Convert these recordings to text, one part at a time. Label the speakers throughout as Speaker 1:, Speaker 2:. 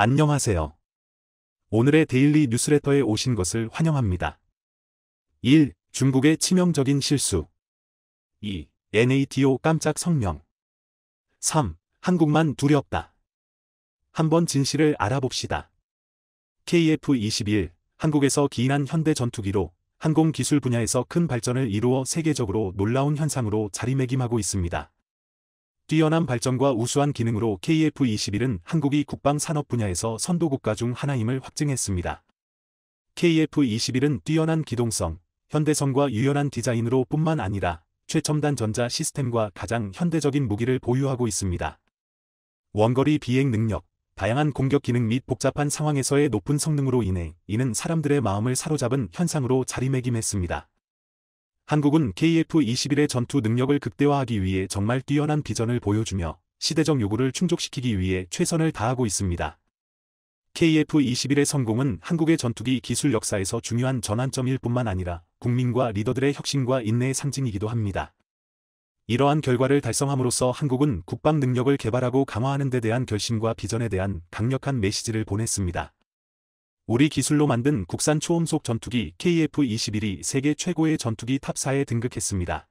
Speaker 1: 안녕하세요. 오늘의 데일리 뉴스레터에 오신 것을 환영합니다. 1. 중국의 치명적인 실수 2. NATO 깜짝 성명 3. 한국만 두렵다. 한번 진실을 알아봅시다. KF-21, 한국에서 기인한 현대 전투기로 항공기술 분야에서 큰 발전을 이루어 세계적으로 놀라운 현상으로 자리매김하고 있습니다. 뛰어난 발전과 우수한 기능으로 KF-21은 한국이 국방 산업 분야에서 선도국가 중 하나임을 확증했습니다. KF-21은 뛰어난 기동성, 현대성과 유연한 디자인으로 뿐만 아니라 최첨단 전자 시스템과 가장 현대적인 무기를 보유하고 있습니다. 원거리 비행 능력, 다양한 공격 기능 및 복잡한 상황에서의 높은 성능으로 인해 이는 사람들의 마음을 사로잡은 현상으로 자리매김했습니다. 한국은 KF-21의 전투 능력을 극대화하기 위해 정말 뛰어난 비전을 보여주며 시대적 요구를 충족시키기 위해 최선을 다하고 있습니다. KF-21의 성공은 한국의 전투기 기술 역사에서 중요한 전환점일 뿐만 아니라 국민과 리더들의 혁신과 인내의 상징이기도 합니다. 이러한 결과를 달성함으로써 한국은 국방 능력을 개발하고 강화하는 데 대한 결심과 비전에 대한 강력한 메시지를 보냈습니다. 우리 기술로 만든 국산 초음속 전투기 KF-21이 세계 최고의 전투기 탑4에 등극했습니다.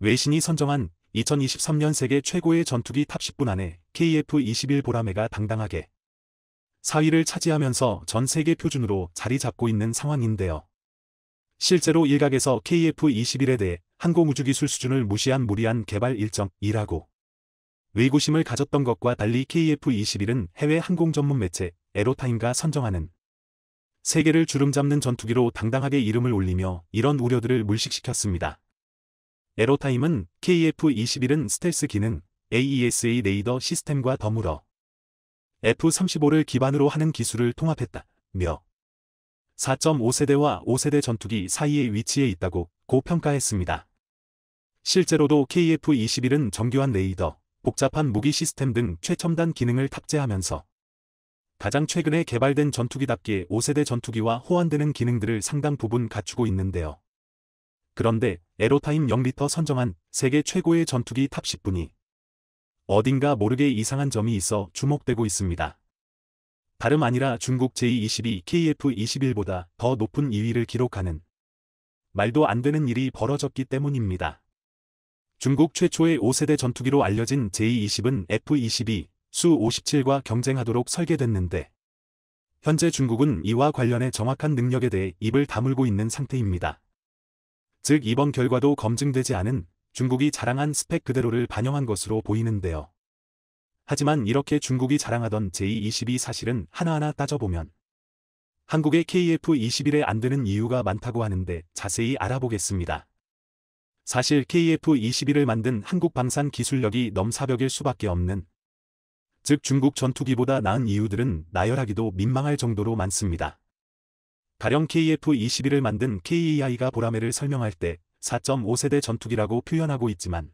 Speaker 1: 외신이 선정한 2023년 세계 최고의 전투기 탑10분 안에 KF-21 보라매가 당당하게 4위를 차지하면서 전 세계 표준으로 자리 잡고 있는 상황인데요. 실제로 일각에서 KF-21에 대해 항공우주기술 수준을 무시한 무리한 개발 일정이라고 의구심을 가졌던 것과 달리 KF-21은 해외 항공 전문 매체 에로타임과 선정하는 세계를 주름잡는 전투기로 당당하게 이름을 올리며 이런 우려들을 물식시켰습니다. 에로타임은 KF-21은 스텔스 기능, AESA e 레이더 시스템과 더불어 F-35를 기반으로 하는 기술을 통합했다며 4.5세대와 5세대 전투기 사이의 위치에 있다고 고평가했습니다. 실제로도 KF-21은 정교한 레이더, 복잡한 무기 시스템 등 최첨단 기능을 탑재하면서 가장 최근에 개발된 전투기답게 5세대 전투기와 호환되는 기능들을 상당 부분 갖추고 있는데요. 그런데 에로타임 0리터 선정한 세계 최고의 전투기 탑 10분이 어딘가 모르게 이상한 점이 있어 주목되고 있습니다. 다름 아니라 중국 제22 KF-21보다 더 높은 2위를 기록하는 말도 안 되는 일이 벌어졌기 때문입니다. 중국 최초의 5세대 전투기로 알려진 제20은 F-22, 수-57과 경쟁하도록 설계됐는데 현재 중국은 이와 관련해 정확한 능력에 대해 입을 다물고 있는 상태입니다. 즉 이번 결과도 검증되지 않은 중국이 자랑한 스펙 그대로를 반영한 것으로 보이는데요. 하지만 이렇게 중국이 자랑하던 제22 사실은 하나하나 따져보면 한국의 KF-21에 안되는 이유가 많다고 하는데 자세히 알아보겠습니다. 사실 KF-21을 만든 한국 방산 기술력이 넘사벽일 수밖에 없는 즉 중국 전투기보다 나은 이유들은 나열하기도 민망할 정도로 많습니다. 가령 KF-21을 만든 KAI가 보라매를 설명할 때 4.5세대 전투기라고 표현하고 있지만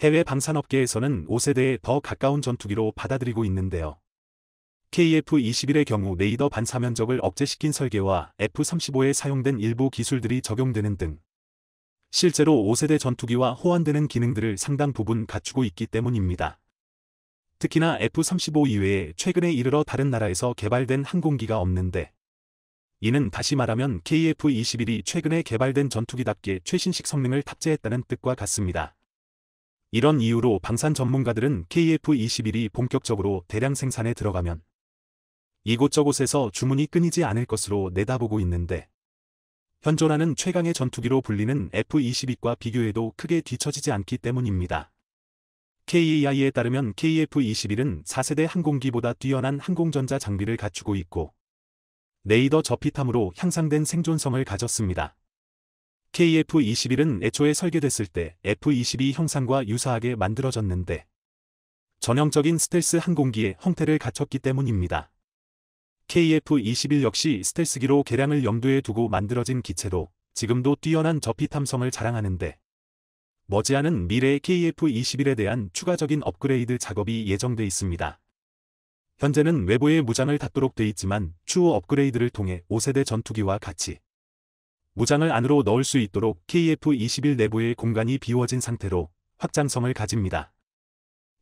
Speaker 1: 해외 방산업계에서는 5세대에 더 가까운 전투기로 받아들이고 있는데요. KF-21의 경우 레이더 반사 면적을 억제시킨 설계와 F-35에 사용된 일부 기술들이 적용되는 등 실제로 5세대 전투기와 호환되는 기능들을 상당 부분 갖추고 있기 때문입니다. 특히나 F-35 이외에 최근에 이르러 다른 나라에서 개발된 항공기가 없는데 이는 다시 말하면 KF-21이 최근에 개발된 전투기답게 최신식 성능을 탑재했다는 뜻과 같습니다. 이런 이유로 방산 전문가들은 KF-21이 본격적으로 대량 생산에 들어가면 이곳저곳에서 주문이 끊이지 않을 것으로 내다보고 있는데 현존하는 최강의 전투기로 불리는 F-22과 비교해도 크게 뒤처지지 않기 때문입니다. KAI에 따르면 KF-21은 4세대 항공기보다 뛰어난 항공전자 장비를 갖추고 있고 레이더 저핏탐으로 향상된 생존성을 가졌습니다. KF-21은 애초에 설계됐을 때 F-22 형상과 유사하게 만들어졌는데 전형적인 스텔스 항공기의 형태를 갖췄기 때문입니다. KF-21 역시 스텔스기로 개량을 염두에 두고 만들어진 기체로 지금도 뛰어난 저피 탐성을 자랑하는데 머지않은 미래의 KF-21에 대한 추가적인 업그레이드 작업이 예정돼 있습니다. 현재는 외부의 무장을 닫도록 돼 있지만 추후 업그레이드를 통해 5세대 전투기와 같이 무장을 안으로 넣을 수 있도록 KF-21 내부의 공간이 비워진 상태로 확장성을 가집니다.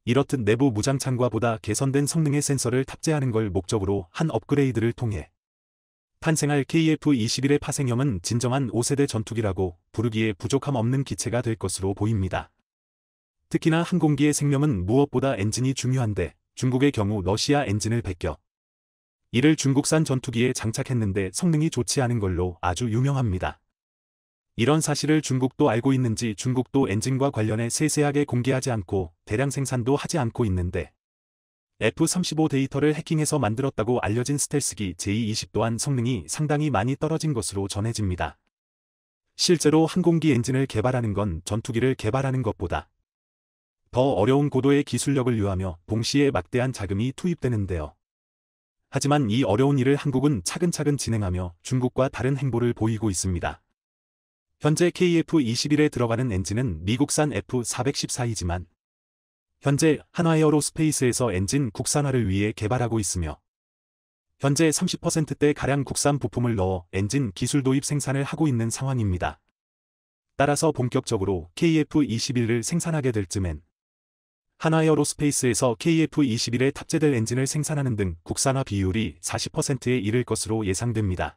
Speaker 1: 이렇듯 내부 무장창과보다 개선된 성능의 센서를 탑재하는 걸 목적으로 한 업그레이드를 통해 탄생할 KF-21의 파생형은 진정한 5세대 전투기라고 부르기에 부족함 없는 기체가 될 것으로 보입니다. 특히나 항공기의 생명은 무엇보다 엔진이 중요한데 중국의 경우 러시아 엔진을 베껴 이를 중국산 전투기에 장착했는데 성능이 좋지 않은 걸로 아주 유명합니다. 이런 사실을 중국도 알고 있는지 중국도 엔진과 관련해 세세하게 공개하지 않고 대량 생산도 하지 않고 있는데 F-35 데이터를 해킹해서 만들었다고 알려진 스텔스기 J-20 또한 성능이 상당히 많이 떨어진 것으로 전해집니다. 실제로 항공기 엔진을 개발하는 건 전투기를 개발하는 것보다 더 어려운 고도의 기술력을 요하며 동시에 막대한 자금이 투입되는데요. 하지만 이 어려운 일을 한국은 차근차근 진행하며 중국과 다른 행보를 보이고 있습니다. 현재 KF-21에 들어가는 엔진은 미국산 F-414이지만 현재 한화에어로스페이스에서 엔진 국산화를 위해 개발하고 있으며 현재 30%대 가량 국산 부품을 넣어 엔진 기술 도입 생산을 하고 있는 상황입니다. 따라서 본격적으로 KF-21을 생산하게 될 쯤엔 한화에어로스페이스에서 KF-21에 탑재될 엔진을 생산하는 등 국산화 비율이 40%에 이를 것으로 예상됩니다.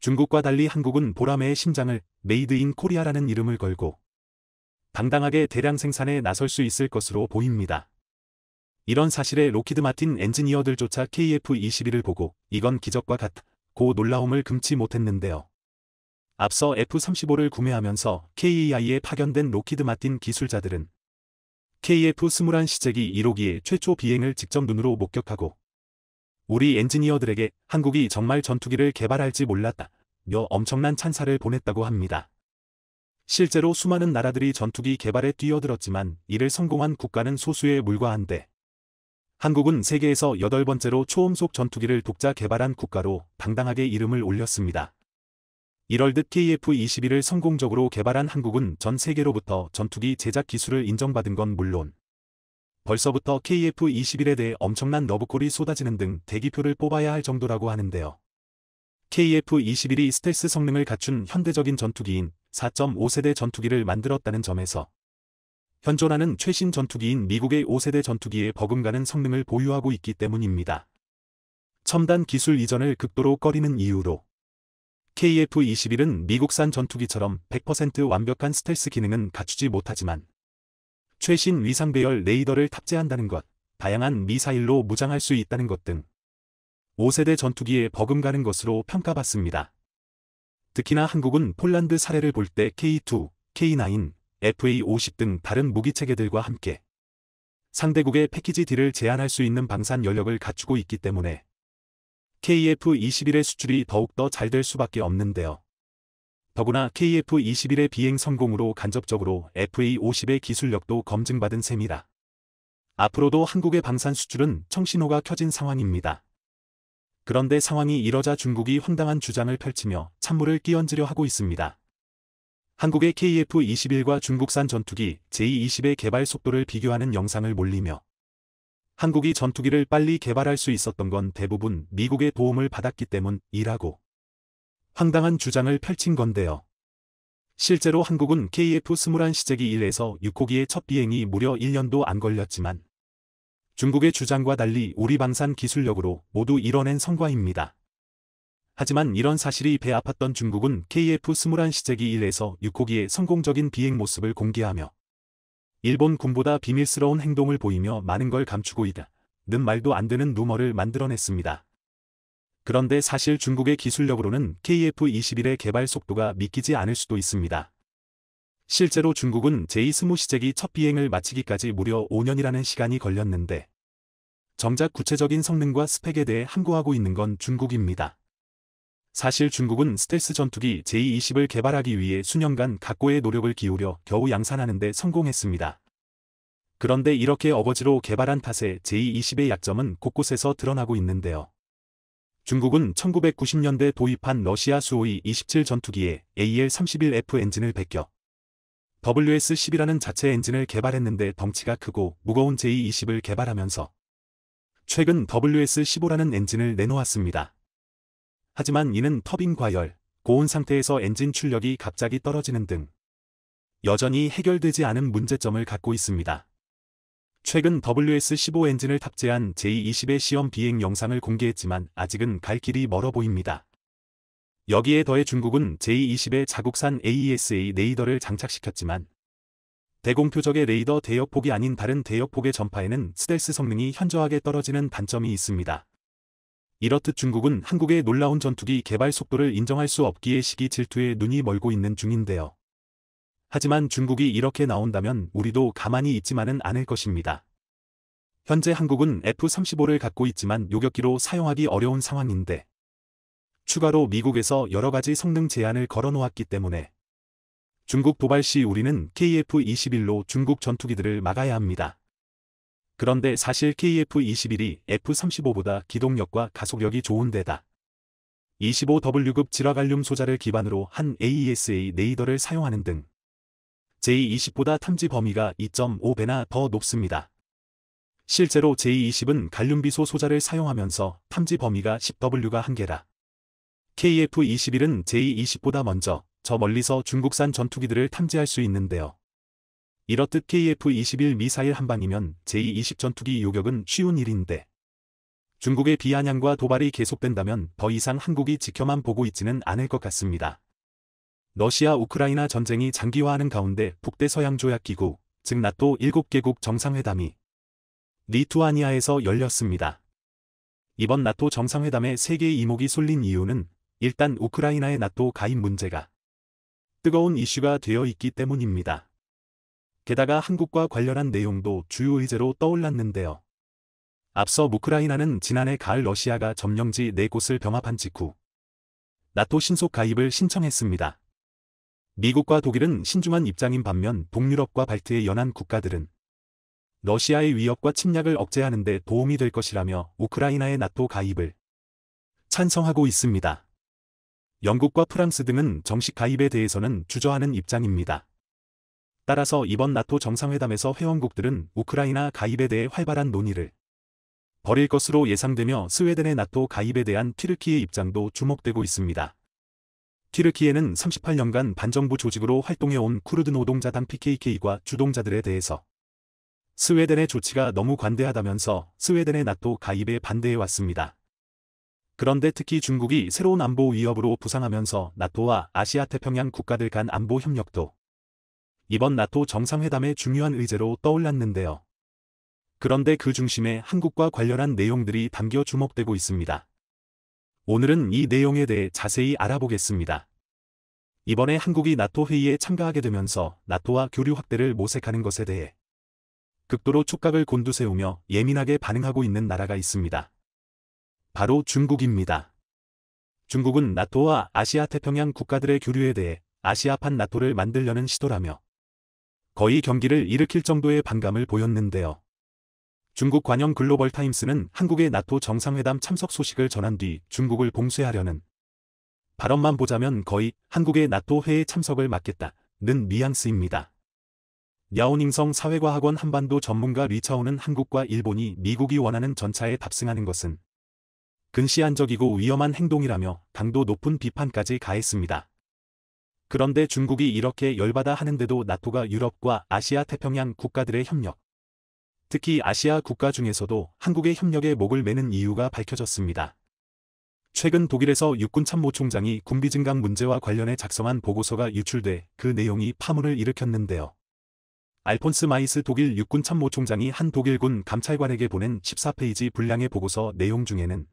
Speaker 1: 중국과 달리 한국은 보라매의 심장을 메이드 인 코리아라는 이름을 걸고 당당하게 대량 생산에 나설 수 있을 것으로 보입니다. 이런 사실에 로키드 마틴 엔지니어들조차 KF-21을 보고 이건 기적과 같고 놀라움을 금치 못했는데요. 앞서 F-35를 구매하면서 KAI에 파견된 로키드 마틴 기술자들은 KF-21 시제기 1호기의 최초 비행을 직접 눈으로 목격하고 우리 엔지니어들에게 한국이 정말 전투기를 개발할지 몰랐다. 며 엄청난 찬사를 보냈다고 합니다. 실제로 수많은 나라들이 전투기 개발에 뛰어들었지만 이를 성공한 국가는 소수에 불과한데 한국은 세계에서 여덟 번째로 초음속 전투기를 독자 개발한 국가로 당당하게 이름을 올렸습니다. 이럴 듯 KF-21을 성공적으로 개발한 한국은 전 세계로부터 전투기 제작 기술을 인정받은 건 물론 벌써부터 KF-21에 대해 엄청난 러브콜이 쏟아지는 등 대기표를 뽑아야 할 정도라고 하는데요. KF-21이 스텔스 성능을 갖춘 현대적인 전투기인 4.5세대 전투기를 만들었다는 점에서 현존하는 최신 전투기인 미국의 5세대 전투기에 버금가는 성능을 보유하고 있기 때문입니다. 첨단 기술 이전을 극도로 꺼리는 이유로 KF-21은 미국산 전투기처럼 100% 완벽한 스텔스 기능은 갖추지 못하지만 최신 위상 배열 레이더를 탑재한다는 것, 다양한 미사일로 무장할 수 있다는 것 등 5세대 전투기에 버금가는 것으로 평가받습니다. 특히나 한국은 폴란드 사례를 볼 때 K2, K9, FA50 등 다른 무기 체계들과 함께 상대국의 패키지 딜을 제한할 수 있는 방산 연력을 갖추고 있기 때문에 KF-21의 수출이 더욱더 잘 될 수밖에 없는데요. 더구나 KF-21의 비행 성공으로 간접적으로 FA-50의 기술력도 검증받은 셈이라. 앞으로도 한국의 방산 수출은 청신호가 켜진 상황입니다. 그런데 상황이 이러자 중국이 황당한 주장을 펼치며 찬물을 끼얹으려 하고 있습니다. 한국의 KF-21과 중국산 전투기 J-20의 개발 속도를 비교하는 영상을 몰리며 한국이 전투기를 빨리 개발할 수 있었던 건 대부분 미국의 도움을 받았기 때문이라고 황당한 주장을 펼친 건데요. 실제로 한국은 KF-21 시제기 1에서 6호기의 첫 비행이 무려 1년도 안 걸렸지만 중국의 주장과 달리 우리 방산 기술력으로 모두 이뤄낸 성과입니다. 하지만 이런 사실이 배 아팠던 중국은 KF-21 시제기 1에서 6호기의 성공적인 비행 모습을 공개하며 일본 군보다 비밀스러운 행동을 보이며 많은 걸 감추고 있다. 는 말도 안 되는 루머를 만들어냈습니다. 그런데 사실 중국의 기술력으로는 KF-21의 개발 속도가 믿기지 않을 수도 있습니다. 실제로 중국은 제2 0시잭기첫 비행을 마치기까지 무려 5년이라는 시간이 걸렸는데 정작 구체적인 성능과 스펙에 대해 함구하고 있는 건 중국입니다. 사실 중국은 스텔스 전투기 제2 0을 개발하기 위해 수년간 각고의 노력을 기울여 겨우 양산하는 데 성공했습니다. 그런데 이렇게 어버지로 개발한 탓에 제220의 약점은 곳곳에서 드러나고 있는데요. 중국은 1990년대 도입한 러시아 수호이 27 전투기에 AL-31F 엔진을 베껴 WS10이라는 자체 엔진을 개발했는데 덩치가 크고 무거운 J20을 개발하면서 최근 WS15라는 엔진을 내놓았습니다. 하지만 이는 터빈 과열, 고온 상태에서 엔진 출력이 갑자기 떨어지는 등 여전히 해결되지 않은 문제점을 갖고 있습니다. 최근 WS15 엔진을 탑재한 J20의 시험 비행 영상을 공개했지만 아직은 갈 길이 멀어 보입니다. 여기에 더해 중국은 제20의 자국산 AESA e 레이더를 장착시켰지만 대공표적의 레이더 대역폭이 아닌 다른 대역폭의 전파에는 스텔스 성능이 현저하게 떨어지는 단점이 있습니다. 이렇듯 중국은 한국의 놀라운 전투기 개발 속도를 인정할 수 없기에 시기 질투에 눈이 멀고 있는 중인데요. 하지만 중국이 이렇게 나온다면 우리도 가만히 있지만은 않을 것입니다. 현재 한국은 F-35를 갖고 있지만 요격기로 사용하기 어려운 상황인데 추가로 미국에서 여러가지 성능 제한을 걸어놓았기 때문에 중국 도발 시 우리는 KF-21로 중국 전투기들을 막아야 합니다. 그런데 사실 KF-21이 F-35보다 기동력과 가속력이 좋은 데다 25W급 질화갈륨 소자를 기반으로 한 AESA 네이더를 사용하는 등 J-20보다 탐지 범위가 2.5배나 더 높습니다. 실제로 J-20은 갈륨비소 소자를 사용하면서 탐지 범위가 10W가 한계라 KF-21은 J-20보다 먼저 저 멀리서 중국산 전투기들을 탐지할 수 있는데요. 이렇듯 KF-21 미사일 한 방이면 j 2 0 전투기 요격은 쉬운 일인데 중국의 비아냥과 도발이 계속된다면 더 이상 한국이 지켜만 보고 있지는 않을 것 같습니다. 러시아 우크라이나 전쟁이 장기화하는 가운데 북대서양조약기구, 즉 나토 7개국 정상회담이 리투아니아에서 열렸습니다. 이번 나토 정상회담에 세계의 이목이 쏠린 이유는 일단 우크라이나의 나토 가입 문제가 뜨거운 이슈가 되어 있기 때문입니다. 게다가 한국과 관련한 내용도 주요 의제로 떠올랐는데요. 앞서 우크라이나는 지난해 가을 러시아가 점령지 4곳을 병합한 직후 나토 신속 가입을 신청했습니다. 미국과 독일은 신중한 입장인 반면 동유럽과 발트의 연한 국가들은 러시아의 위협과 침략을 억제하는 데 도움이 될 것이라며 우크라이나의 나토 가입을 찬성하고 있습니다. 영국과 프랑스 등은 정식 가입에 대해서는 주저하는 입장입니다. 따라서 이번 나토 정상회담에서 회원국들은 우크라이나 가입에 대해 활발한 논의를 벌일 것으로 예상되며 스웨덴의 나토 가입에 대한 튀르키의 입장도 주목되고 있습니다. 티르키에는 38년간 반정부 조직으로 활동해온 쿠르드 노동자당 PKK과 주동자들에 대해서 스웨덴의 조치가 너무 관대하다면서 스웨덴의 나토 가입에 반대해왔습니다. 그런데 특히 중국이 새로운 안보 위협으로 부상하면서 나토와 아시아 태평양 국가들 간 안보 협력도 이번 나토 정상회담의 중요한 의제로 떠올랐는데요. 그런데 그 중심에 한국과 관련한 내용들이 담겨 주목되고 있습니다. 오늘은 이 내용에 대해 자세히 알아보겠습니다. 이번에 한국이 나토 회의에 참가하게 되면서 나토와 교류 확대를 모색하는 것에 대해 극도로 촉각을 곤두세우며 예민하게 반응하고 있는 나라가 있습니다. 바로 중국입니다. 중국은 나토와 아시아 태평양 국가들의 교류에 대해 아시아판 나토를 만들려는 시도라며 거의 경기를 일으킬 정도의 반감을 보였는데요. 중국 관영 글로벌 타임스는 한국의 나토 정상회담 참석 소식을 전한 뒤 중국을 봉쇄하려는 발언만 보자면 거의 한국의 나토 회의 참석을 막겠다는 뉘앙스입니다. 야오닝성 사회과학원 한반도 전문가 리차오는 한국과 일본이 미국이 원하는 전차에 탑승하는 것은 근시안적이고 위험한 행동이라며 강도 높은 비판까지 가했습니다. 그런데 중국이 이렇게 열받아 하는데도 나토가 유럽과 아시아 태평양 국가들의 협력, 특히 아시아 국가 중에서도 한국의 협력에 목을 매는 이유가 밝혀졌습니다. 최근 독일에서 육군 참모총장이 군비 증강 문제와 관련해 작성한 보고서가 유출돼 그 내용이 파문을 일으켰는데요. 알폰스 마이스 독일 육군 참모총장이 한 독일군 감찰관에게 보낸 14페이지 분량의 보고서 내용 중에는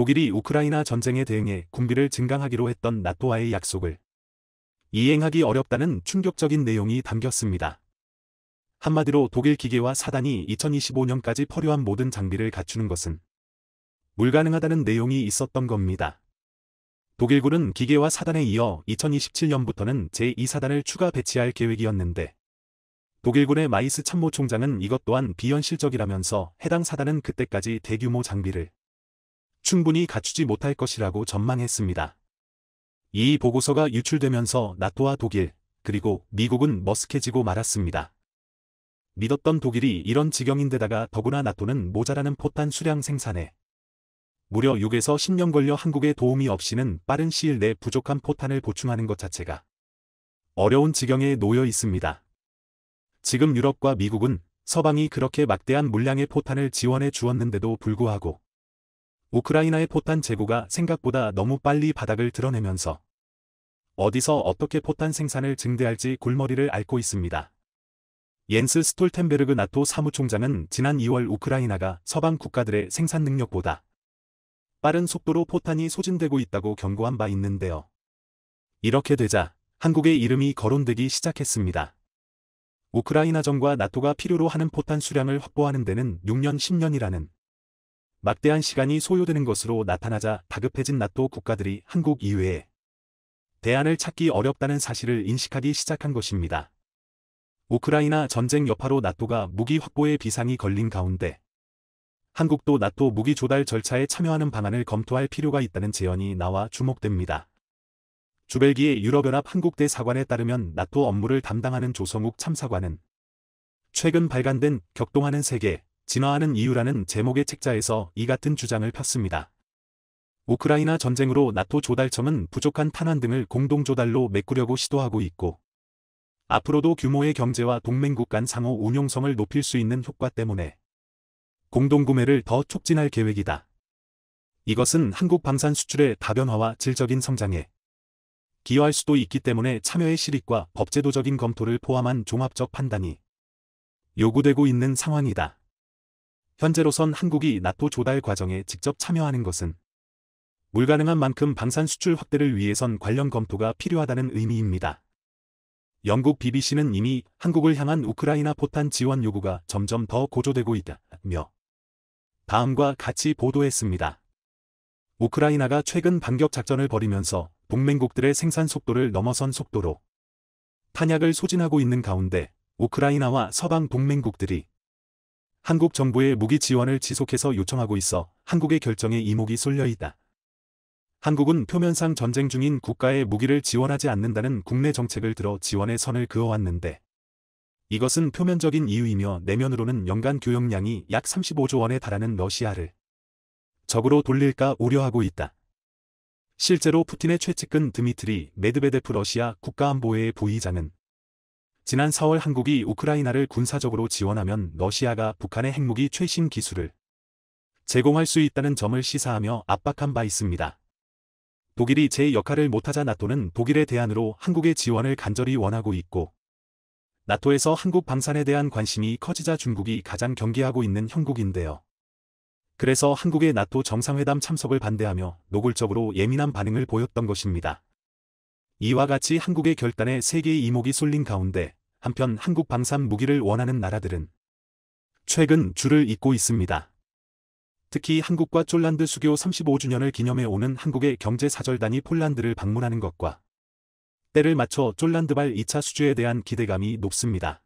Speaker 1: 독일이 우크라이나 전쟁에 대응해 군비를 증강하기로 했던 나토와의 약속을 이행하기 어렵다는 충격적인 내용이 담겼습니다. 한마디로 독일 기계와 사단이 2025년까지 퍼려한 모든 장비를 갖추는 것은 불가능하다는 내용이 있었던 겁니다. 독일군은 기계와 사단에 이어 2027년부터는 제2사단을 추가 배치할 계획이었는데 독일군의 마이스 참모총장은 이것 또한 비현실적이라면서 해당 사단은 그때까지 대규모 장비를 충분히 갖추지 못할 것이라고 전망했습니다. 이 보고서가 유출되면서 나토와 독일, 그리고 미국은 머쓱해지고 말았습니다. 믿었던 독일이 이런 지경인데다가 더구나 나토는 모자라는 포탄 수량 생산에 무려 6에서 10년 걸려 한국의 도움이 없이는 빠른 시일 내 부족한 포탄을 보충하는 것 자체가 어려운 지경에 놓여 있습니다. 지금 유럽과 미국은 서방이 그렇게 막대한 물량의 포탄을 지원해 주었는데도 불구하고 우크라이나의 포탄 재고가 생각보다 너무 빨리 바닥을 드러내면서 어디서 어떻게 포탄 생산을 증대할지 골머리를 앓고 있습니다. 옌스 스톨텐베르그 나토 사무총장은 지난 2월 우크라이나가 서방 국가들의 생산 능력보다 빠른 속도로 포탄이 소진되고 있다고 경고한 바 있는데요. 이렇게 되자 한국의 이름이 거론되기 시작했습니다. 우크라이나정과 나토가 필요로 하는 포탄 수량을 확보하는 데는 6년 10년이라는 막대한 시간이 소요되는 것으로 나타나자 다급해진 나토 국가들이 한국 이외에 대안을 찾기 어렵다는 사실을 인식하기 시작한 것입니다. 우크라이나 전쟁 여파로 나토가 무기 확보에 비상이 걸린 가운데 한국도 나토 무기 조달 절차에 참여하는 방안을 검토할 필요가 있다는 제언이 나와 주목됩니다. 주벨기의 유럽연합 한국대 사관에 따르면 나토 업무를 담당하는 조성욱 참사관은 최근 발간된 격동하는 세계 진화하는 이유라는 제목의 책자에서 이 같은 주장을 폈습니다. 우크라이나 전쟁으로 나토 조달청은 부족한 탄환 등을 공동 조달로 메꾸려고 시도하고 있고 앞으로도 규모의 경제와 동맹국 간 상호 운용성을 높일 수 있는 효과 때문에 공동구매를 더 촉진할 계획이다. 이것은 한국 방산 수출의 다변화와 질적인 성장에 기여할 수도 있기 때문에 참여의 실익과 법제도적인 검토를 포함한 종합적 판단이 요구되고 있는 상황이다. 현재로선 한국이 나토 조달 과정에 직접 참여하는 것은 물가능한 만큼 방산 수출 확대를 위해선 관련 검토가 필요하다는 의미입니다. 영국 BBC는 이미 한국을 향한 우크라이나 포탄 지원 요구가 점점 더 고조되고 있다며 다음과 같이 보도했습니다. 우크라이나가 최근 반격 작전을 벌이면서 동맹국들의 생산 속도를 넘어선 속도로 탄약을 소진하고 있는 가운데 우크라이나와 서방 동맹국들이 한국 정부의 무기 지원을 지속해서 요청하고 있어 한국의 결정에 이목이 쏠려 있다. 한국은 표면상 전쟁 중인 국가에 무기를 지원하지 않는다는 국내 정책을 들어 지원의 선을 그어왔는데 이것은 표면적인 이유이며 내면으로는 연간 교역량이 약 35조 원에 달하는 러시아를 적으로 돌릴까 우려하고 있다. 실제로 푸틴의 최측근 드미트리 메드베데프 러시아 국가안보회의 부의장은 지난 4월 한국이 우크라이나를 군사적으로 지원하면 러시아가 북한의 핵무기 최신 기술을 제공할 수 있다는 점을 시사하며 압박한 바 있습니다. 독일이 제 역할을 못하자 나토는 독일의 대안으로 한국의 지원을 간절히 원하고 있고 나토에서 한국 방산에 대한 관심이 커지자 중국이 가장 경계하고 있는 형국인데요. 그래서 한국의 나토 정상회담 참석을 반대하며 노골적으로 예민한 반응을 보였던 것입니다. 이와 같이 한국의 결단에 세계의 이목이 쏠린 가운데 한편 한국 방산 무기를 원하는 나라들은 최근 줄을 잇고 있습니다. 특히 한국과 쫄란드 수교 35주년을 기념해 오는 한국의 경제사절단이 폴란드를 방문하는 것과 때를 맞춰 쫄란드발 2차 수주에 대한 기대감이 높습니다.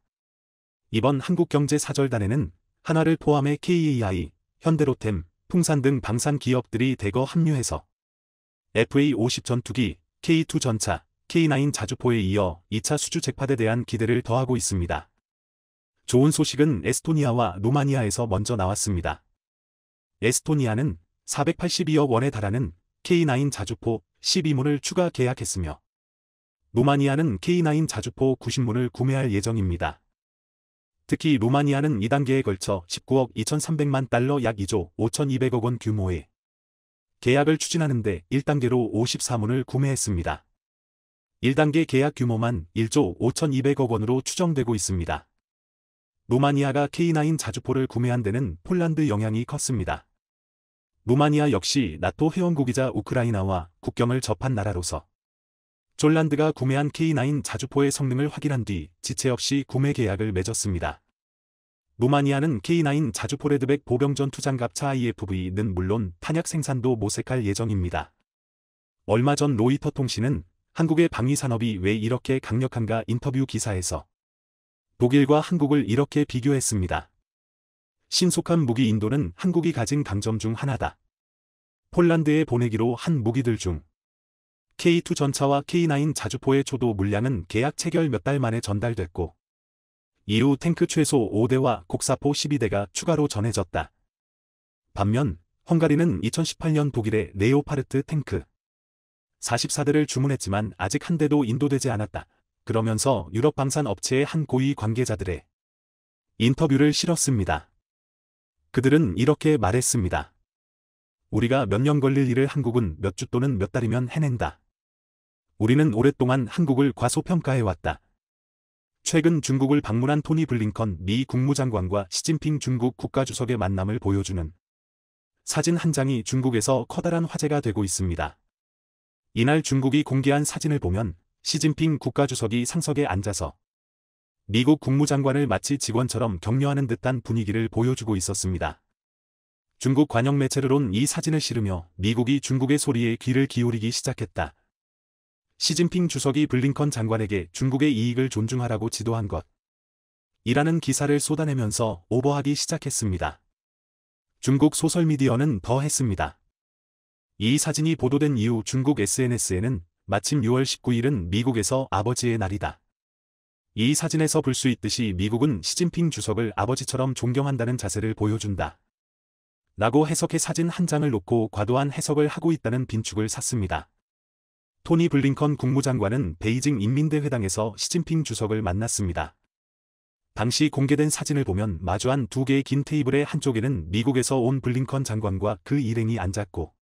Speaker 1: 이번 한국경제사절단에는 한화를 포함해 KAI, 현대로템, 풍산 등 방산 기업들이 대거 합류해서 FA50 전투기, K2 전차, K9 자주포에 이어 2차 수주 잭팟에 대한 기대를 더하고 있습니다. 좋은 소식은 에스토니아와 루마니아에서 먼저 나왔습니다. 에스토니아는 482억 원에 달하는 K9 자주포 12문을 추가 계약했으며 루마니아는 K9 자주포 90문을 구매할 예정입니다. 특히 루마니아는 2단계에 걸쳐 19억 2,300만 달러 약 2조 5,200억 원 규모의 계약을 추진하는데 1단계로 54문을 구매했습니다. 1단계 계약 규모만 1조 5,200억 원으로 추정되고 있습니다. 루마니아가 K9 자주포를 구매한 데는 폴란드 영향이 컸습니다. 루마니아 역시 나토 회원국이자 우크라이나와 국경을 접한 나라로서 졸란드가 구매한 K9 자주포의 성능을 확인한 뒤 지체 없이 구매 계약을 맺었습니다. 루마니아는 K9 자주포레드백 보병전 투장갑차 IFV는 물론 탄약 생산도 모색할 예정입니다. 얼마 전 로이터 통신은 한국의 방위산업이 왜 이렇게 강력한가 인터뷰 기사에서 독일과 한국을 이렇게 비교했습니다. 신속한 무기 인도는 한국이 가진 강점 중 하나다. 폴란드에 보내기로 한 무기들 중 K2 전차와 K9 자주포의 초도 물량은 계약 체결 몇 달 만에 전달됐고 이후 탱크 최소 5대와 곡사포 12대가 추가로 전해졌다. 반면 헝가리는 2018년 독일의 네오파르트 탱크 44대를 주문했지만 아직 한 대도 인도되지 않았다. 그러면서 유럽 방산 업체의 한 고위 관계자들의 인터뷰를 실었습니다. 그들은 이렇게 말했습니다. 우리가 몇 년 걸릴 일을 한국은 몇 주 또는 몇 달이면 해낸다. 우리는 오랫동안 한국을 과소평가해왔다. 최근 중국을 방문한 토니 블링컨 미 국무장관과 시진핑 중국 국가주석의 만남을 보여주는 사진 한 장이 중국에서 커다란 화제가 되고 있습니다. 이날 중국이 공개한 사진을 보면 시진핑 국가주석이 상석에 앉아서 미국 국무장관을 마치 직원처럼 격려하는 듯한 분위기를 보여주고 있었습니다. 중국 관영 매체르론 이 사진을 실으며 미국이 중국의 소리에 귀를 기울이기 시작했다. 시진핑 주석이 블링컨 장관에게 중국의 이익을 존중하라고 지도한 것. 이라는 기사를 쏟아내면서 오버하기 시작했습니다. 중국 소설미디어는 더 했습니다. 이 사진이 보도된 이후 중국 SNS에는 마침 6월 19일은 미국에서 아버지의 날이다. 이 사진에서 볼 수 있듯이 미국은 시진핑 주석을 아버지처럼 존경한다는 자세를 보여준다. 라고 해석해 사진 한 장을 놓고 과도한 해석을 하고 있다는 빈축을 샀습니다. 토니 블링컨 국무장관은 베이징 인민대회당에서 시진핑 주석을 만났습니다. 당시 공개된 사진을 보면 마주한 두 개의 긴 테이블의 한쪽에는 미국에서 온 블링컨 장관과 그 일행이 앉았고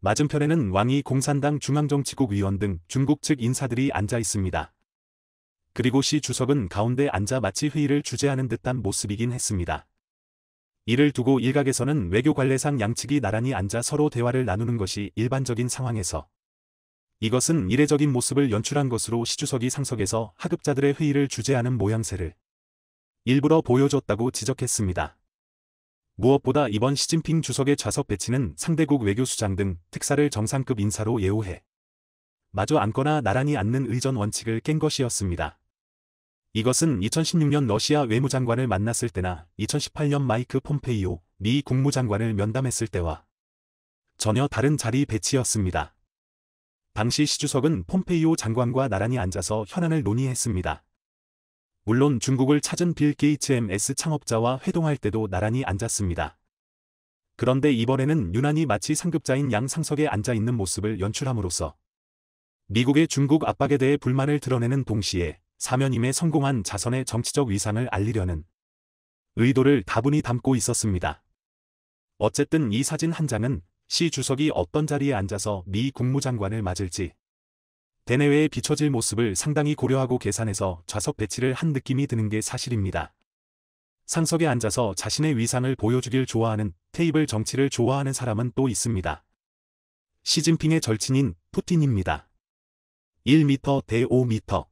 Speaker 1: 맞은편에는 왕이 공산당 중앙정치국 위원 등 중국 측 인사들이 앉아 있습니다. 그리고 시 주석은 가운데 앉아 마치 회의를 주재하는 듯한 모습이긴 했습니다. 이를 두고 일각에서는 외교 관례상 양측이 나란히 앉아 서로 대화를 나누는 것이 일반적인 상황에서 이것은 이례적인 모습을 연출한 것으로 시주석이 상석에서 하급자들의 회의를 주재하는 모양새를 일부러 보여줬다고 지적했습니다. 무엇보다 이번 시진핑 주석의 좌석 배치는 상대국 외교수장 등 특사를 정상급 인사로 예우해 마주 앉거나 나란히 앉는 의전 원칙을 깬 것이었습니다. 이것은 2016년 러시아 외무장관을 만났을 때나 2018년 마이크 폼페이오 미 국무장관을 면담했을 때와 전혀 다른 자리 배치였습니다. 당시 시주석은 폼페이오 장관과 나란히 앉아서 현안을 논의했습니다. 물론 중국을 찾은 빌 게이츠 MS 창업자와 회동할 때도 나란히 앉았습니다. 그런데 이번에는 유난히 마치 상급자인 양 상석에 앉아있는 모습을 연출함으로써 미국의 중국 압박에 대해 불만을 드러내는 동시에 사면임에 성공한 자선의 정치적 위상을 알리려는 의도를 다분히 담고 있었습니다. 어쨌든 이 사진 한 장은 시 주석이 어떤 자리에 앉아서 미 국무장관을 맞을지 대내외에 비춰질 모습을 상당히 고려하고 계산해서 좌석 배치를 한 느낌이 드는 게 사실입니다. 상석에 앉아서 자신의 위상을 보여주길 좋아하는 테이블 정치를 좋아하는 사람은 또 있습니다. 시진핑의 절친인 푸틴입니다. 1m 대 5m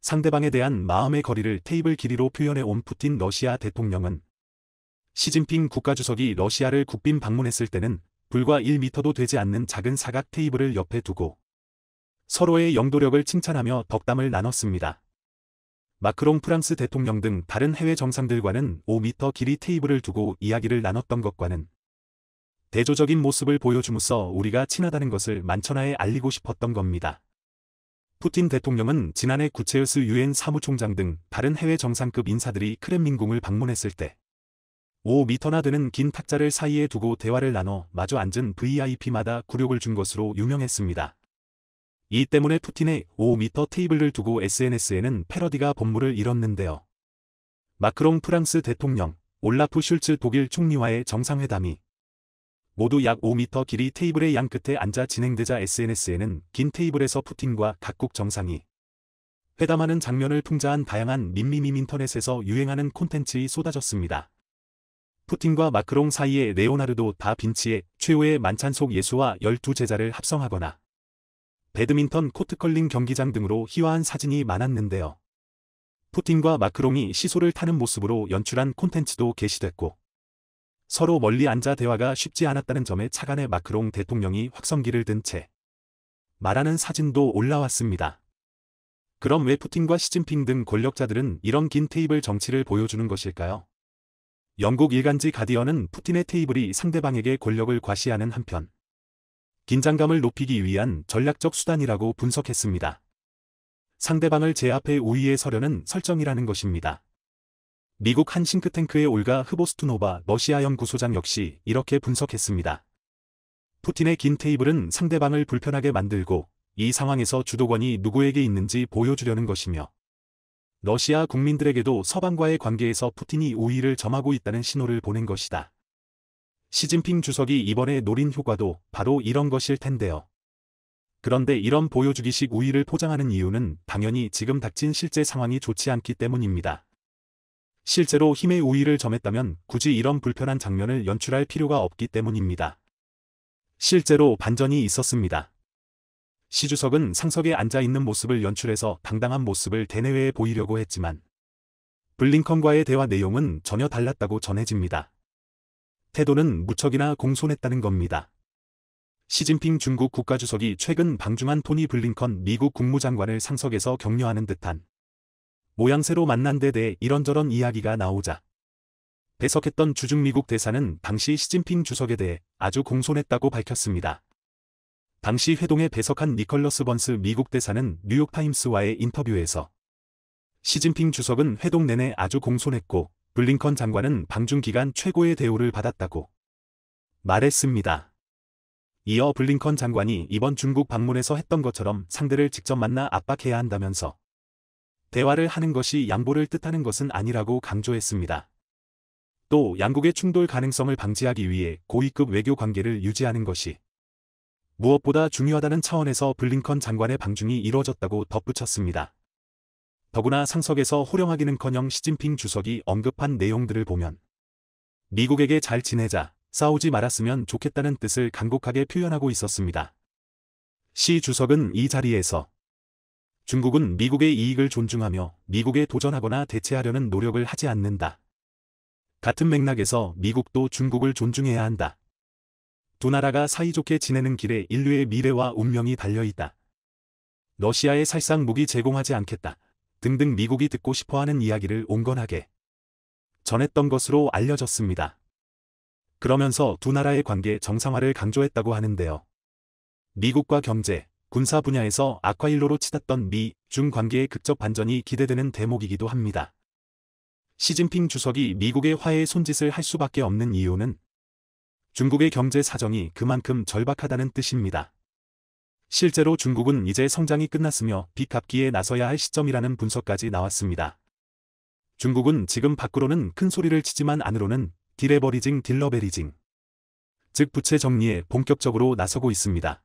Speaker 1: 상대방에 대한 마음의 거리를 테이블 길이로 표현해온 푸틴 러시아 대통령은 시진핑 국가주석이 러시아를 국빈 방문했을 때는 불과 1미터도 되지 않는 작은 사각 테이블을 옆에 두고 서로의 영도력을 칭찬하며 덕담을 나눴습니다. 마크롱 프랑스 대통령 등 다른 해외 정상들과는 5미터 길이 테이블을 두고 이야기를 나눴던 것과는 대조적인 모습을 보여주므로 우리가 친하다는 것을 만천하에 알리고 싶었던 겁니다. 푸틴 대통령은 지난해 구체우스 유엔 사무총장 등 다른 해외 정상급 인사들이 크렘린궁을 방문했을 때 5미터나 되는 긴 탁자를 사이에 두고 대화를 나눠 마주 앉은 VIP마다 굴욕을 준 것으로 유명했습니다. 이 때문에 푸틴의 5미터 테이블을 두고 SNS에는 패러디가 본물을 잃었는데요. 마크롱 프랑스 대통령, 올라프 슐츠 독일 총리와의 정상회담이 모두 약 5미터 길이 테이블의 양 끝에 앉아 진행되자 SNS에는 긴 테이블에서 푸틴과 각국 정상이 회담하는 장면을 풍자한 다양한 민미민 인터넷에서 유행하는 콘텐츠이 쏟아졌습니다. 푸틴과 마크롱 사이에 네오나르도 다 빈치의 최후의 만찬 속 예수와 12제자를 합성하거나 배드민턴 코트컬링 경기장 등으로 희화한 사진이 많았는데요. 푸틴과 마크롱이 시소를 타는 모습으로 연출한 콘텐츠도 게시됐고 서로 멀리 앉아 대화가 쉽지 않았다는 점에 차관의 마크롱 대통령이 확성기를 든 채 말하는 사진도 올라왔습니다. 그럼 왜 푸틴과 시진핑 등 권력자들은 이런 긴 테이블 정치를 보여주는 것일까요? 영국 일간지 가디언은 푸틴의 테이블이 상대방에게 권력을 과시하는 한편 긴장감을 높이기 위한 전략적 수단이라고 분석했습니다. 상대방을 제 앞에 우위에 서려는 설정이라는 것입니다. 미국 한 싱크탱크의 올가 흐보스투노바 러시아 연구소장 역시 이렇게 분석했습니다. 푸틴의 긴 테이블은 상대방을 불편하게 만들고 이 상황에서 주도권이 누구에게 있는지 보여주려는 것이며 러시아 국민들에게도 서방과의 관계에서 푸틴이 우위를 점하고 있다는 신호를 보낸 것이다. 시진핑 주석이 이번에 노린 효과도 바로 이런 것일 텐데요. 그런데 이런 보여주기식 우위를 포장하는 이유는 당연히 지금 닥친 실제 상황이 좋지 않기 때문입니다. 실제로 힘의 우위를 점했다면 굳이 이런 불편한 장면을 연출할 필요가 없기 때문입니다. 실제로 반전이 있었습니다. 시주석은 상석에 앉아있는 모습을 연출해서 당당한 모습을 대내외에 보이려고 했지만 블링컨과의 대화 내용은 전혀 달랐다고 전해집니다. 태도는 무척이나 공손했다는 겁니다. 시진핑 중국 국가주석이 최근 방중한 토니 블링컨 미국 국무장관을 상석에서 격려하는 듯한 모양새로 만난 데 대해 이런저런 이야기가 나오자 배석했던 주중 미국 대사는 당시 시진핑 주석에 대해 아주 공손했다고 밝혔습니다. 당시 회동에 배석한 니컬러스 번스 미국 대사는 뉴욕타임스와의 인터뷰에서 시진핑 주석은 회동 내내 아주 공손했고 블링컨 장관은 방중 기간 최고의 대우를 받았다고 말했습니다. 이어 블링컨 장관이 이번 중국 방문에서 했던 것처럼 상대를 직접 만나 압박해야 한다면서 대화를 하는 것이 양보를 뜻하는 것은 아니라고 강조했습니다. 또 양국의 충돌 가능성을 방지하기 위해 고위급 외교 관계를 유지하는 것이 무엇보다 중요하다는 차원에서 블링컨 장관의 방중이 이뤄졌다고 덧붙였습니다. 더구나 상석에서 호령하기는커녕 시진핑 주석이 언급한 내용들을 보면 미국에게 잘 지내자, 싸우지 말았으면 좋겠다는 뜻을 간곡하게 표현하고 있었습니다. 시 주석은 이 자리에서 중국은 미국의 이익을 존중하며 미국에 도전하거나 대체하려는 노력을 하지 않는다. 같은 맥락에서 미국도 중국을 존중해야 한다. 두 나라가 사이좋게 지내는 길에 인류의 미래와 운명이 달려있다. 러시아에 살상 무기 제공하지 않겠다. 등등 미국이 듣고 싶어하는 이야기를 온건하게 전했던 것으로 알려졌습니다. 그러면서 두 나라의 관계 정상화를 강조했다고 하는데요. 미국과 경제, 군사 분야에서 악화일로로 치닫던 미, 중 관계의 극적 반전이 기대되는 대목이기도 합니다. 시진핑 주석이 미국의 화해 손짓을 할 수밖에 없는 이유는 중국의 경제 사정이 그만큼 절박하다는 뜻입니다. 실제로 중국은 이제 성장이 끝났으며 빚 갚기에 나서야 할 시점이라는 분석까지 나왔습니다. 중국은 지금 밖으로는 큰 소리를 치지만 안으로는 디레버리징 딜러베리징 즉 부채 정리에 본격적으로 나서고 있습니다.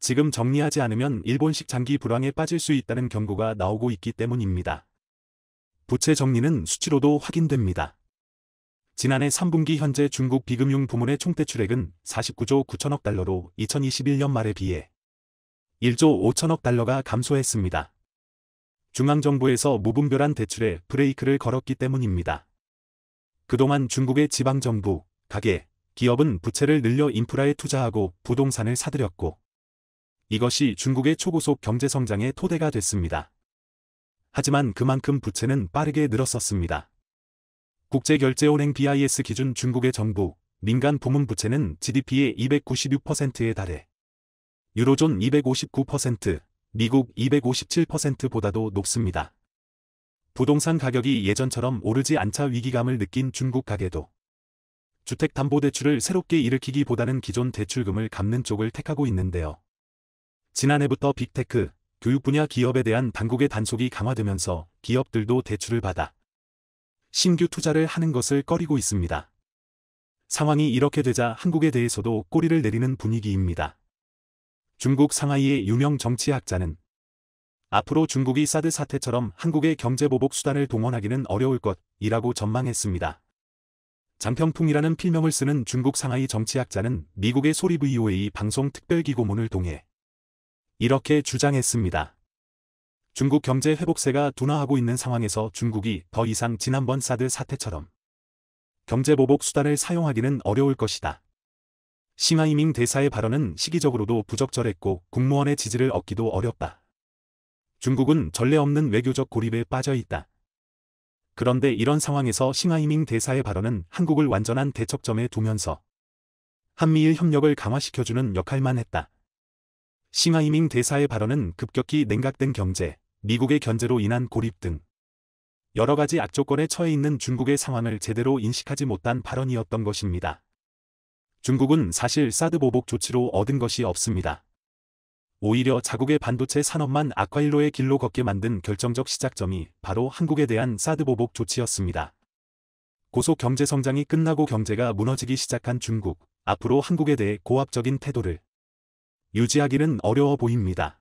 Speaker 1: 지금 정리하지 않으면 일본식 장기 불황에 빠질 수 있다는 경고가 나오고 있기 때문입니다. 부채 정리는 수치로도 확인됩니다. 지난해 3분기 현재 중국 비금융 부문의 총대출액은 49조 9천억 달러로 2021년 말에 비해 1조 5천억 달러가 감소했습니다. 중앙정부에서 무분별한 대출에 브레이크를 걸었기 때문입니다. 그동안 중국의 지방정부, 가계, 기업은 부채를 늘려 인프라에 투자하고 부동산을 사들였고 이것이 중국의 초고속 경제성장의 토대가 됐습니다. 하지만 그만큼 부채는 빠르게 늘었었습니다. 국제결제은행 BIS 기준 중국의 정부, 민간 부문 부채는 GDP의 296%에 달해 유로존 259%, 미국 257%보다도 높습니다. 부동산 가격이 예전처럼 오르지 않자 위기감을 느낀 중국 가계도 주택담보대출을 새롭게 일으키기보다는 기존 대출금을 갚는 쪽을 택하고 있는데요. 지난해부터 빅테크, 교육 분야 기업에 대한 당국의 단속이 강화되면서 기업들도 대출을 받아 신규 투자를 하는 것을 꺼리고 있습니다. 상황이 이렇게 되자 한국에 대해서도 꼬리를 내리는 분위기입니다. 중국 상하이의 유명 정치학자는 앞으로 중국이 사드 사태처럼 한국의 경제보복 수단을 동원하기는 어려울 것이라고 전망했습니다. 장평풍이라는 필명을 쓰는 중국 상하이 정치학자는 미국의 소리 VOA 방송 특별기고문을 통해 이렇게 주장했습니다. 중국 경제 회복세가 둔화하고 있는 상황에서 중국이 더 이상 지난번 사드 사태처럼 경제보복 수단을 사용하기는 어려울 것이다. 싱하이밍 대사의 발언은 시기적으로도 부적절했고 국무원의 지지를 얻기도 어렵다. 중국은 전례 없는 외교적 고립에 빠져 있다. 그런데 이런 상황에서 싱하이밍 대사의 발언은 한국을 완전한 대척점에 두면서 한미일 협력을 강화시켜주는 역할만 했다. 싱하이밍 대사의 발언은 급격히 냉각된 경제, 미국의 견제로 인한 고립 등 여러 가지 악조건에 처해 있는 중국의 상황을 제대로 인식하지 못한 발언이었던 것입니다. 중국은 사실 사드 보복 조치로 얻은 것이 없습니다. 오히려 자국의 반도체 산업만 악화일로의 길로 걷게 만든 결정적 시작점이 바로 한국에 대한 사드 보복 조치였습니다. 고속 경제 성장이 끝나고 경제가 무너지기 시작한 중국, 앞으로 한국에 대해 고압적인 태도를 유지하기는 어려워 보입니다.